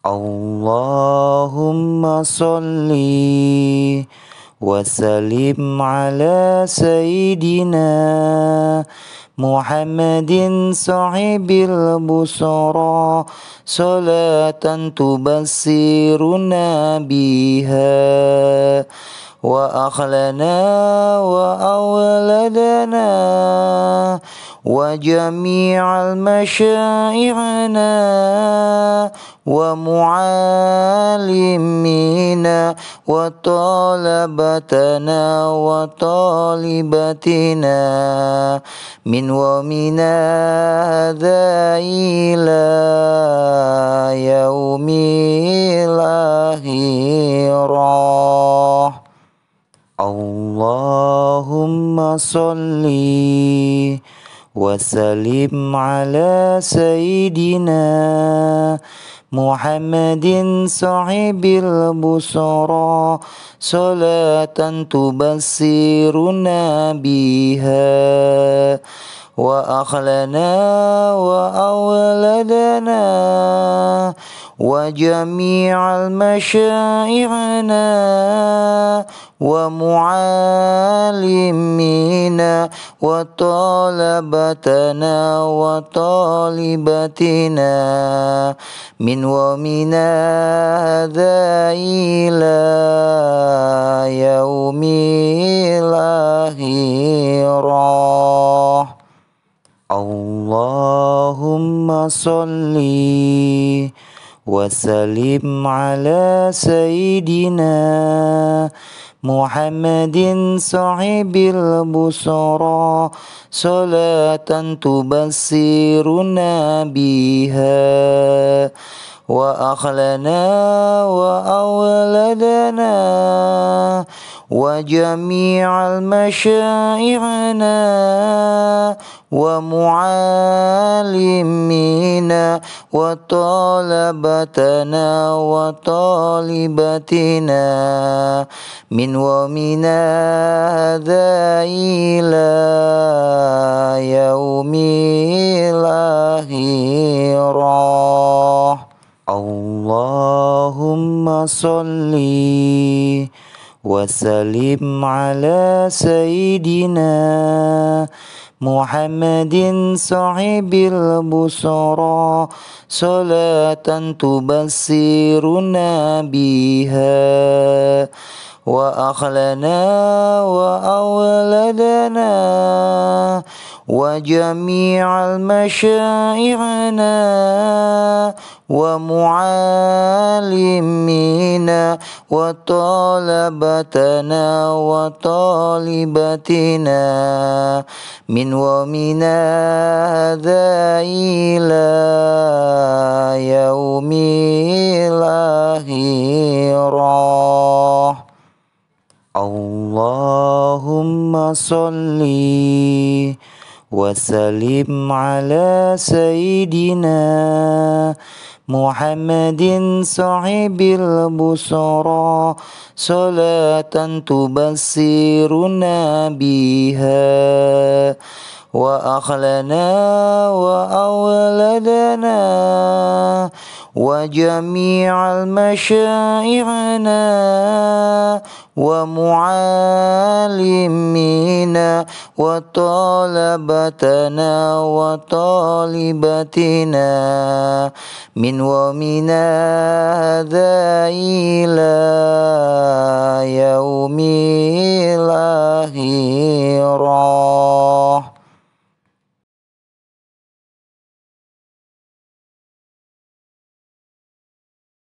اللهم صل وسلم على سيدنا محمد صاحب البصرى صلاة تبصرنا بها وأخلنا وأولدنا وجميع المشائعنا ومعلمينا وطالبتنا وطالبتنا من ومن هذا إله صلي وسلم على سيدنا محمد صاحب البصرى صلاة تبصرنا بها وأخلنا وأولدنا وجميع المشائعنا ومعلمينا وطالبتنا وطالبتنا من ومن هذا إله صلي وسلم على سيدنا محمد صاحب البصرى صلاة تبصرنا بها وأخلنا وأولدنا وجميع المشائعنا ومعالم وطالبتنا وطالبتنا من ومن هذا إلى يوم الآخرة اللهم صل وسلم على سيدنا محمد صاحب البصرى صلاة تبصرنا بها وأخلنا وأولدنا وجميع المشائعنا ومعالمنا وطالبتنا وطالبتنا من ومن هذا إلى يوم الآخرة اللهم صلِّ وسلم على سيدنا محمد صاحب البصرى صلاة تبصرنا بها وأخلنا وأولدنا وجميع المشائعنا ومعالم وطالبتنا وطالبتنا من ومن هذا إلى يوم الآخرة